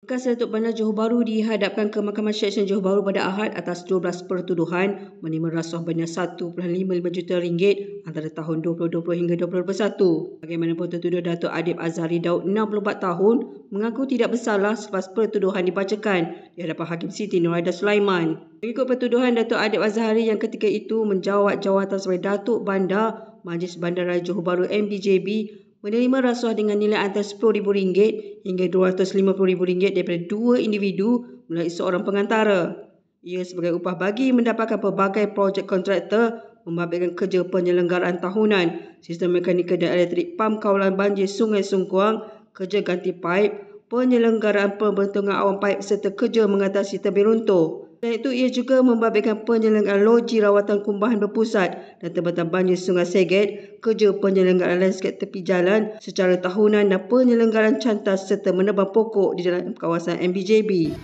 Bekas Datuk Bandar Johor Bahru dihadapkan ke Mahkamah syarikat Johor Bahru pada Ahad atas 12 pertuduhan menerima rasuah banyak 1.55 juta ringgit antara tahun 2020 hingga 2021. Bagaimanapun tertuduh Datuk Adib Azhari Daud 64 tahun mengaku tidak bersalah selepas pertuduhan dibacakan di hadapan Hakim Siti Nuraida Sulaiman. Mengikut pertuduhan Datuk Adib Azhari yang ketika itu menjawat jawatan sebagai Datuk Bandar Majlis Bandaraya Johor Bahru MBJB menerima rasuah dengan nilai antara RM10,000 hingga RM250,000 daripada dua individu melalui seorang pengantara. Ia sebagai upah bagi mendapatkan pelbagai projek kontraktor membabitkan kerja penyelenggaraan tahunan, sistem mekanikal dan elektrik pam kawalan banjir Sungai Sungkuang, kerja ganti paip, penyelenggaraan pembentungan awam paip serta kerja mengatasi tebing runtuh. Selain itu, ia juga membabitkan penyelenggaraan loji rawatan kumbahan berpusat dan tempatan banjir Sungai Seget, kerja penyelenggaraan landscape tepi jalan secara tahunan dan penyelenggaraan cantas serta menebang pokok di dalam kawasan MBJB.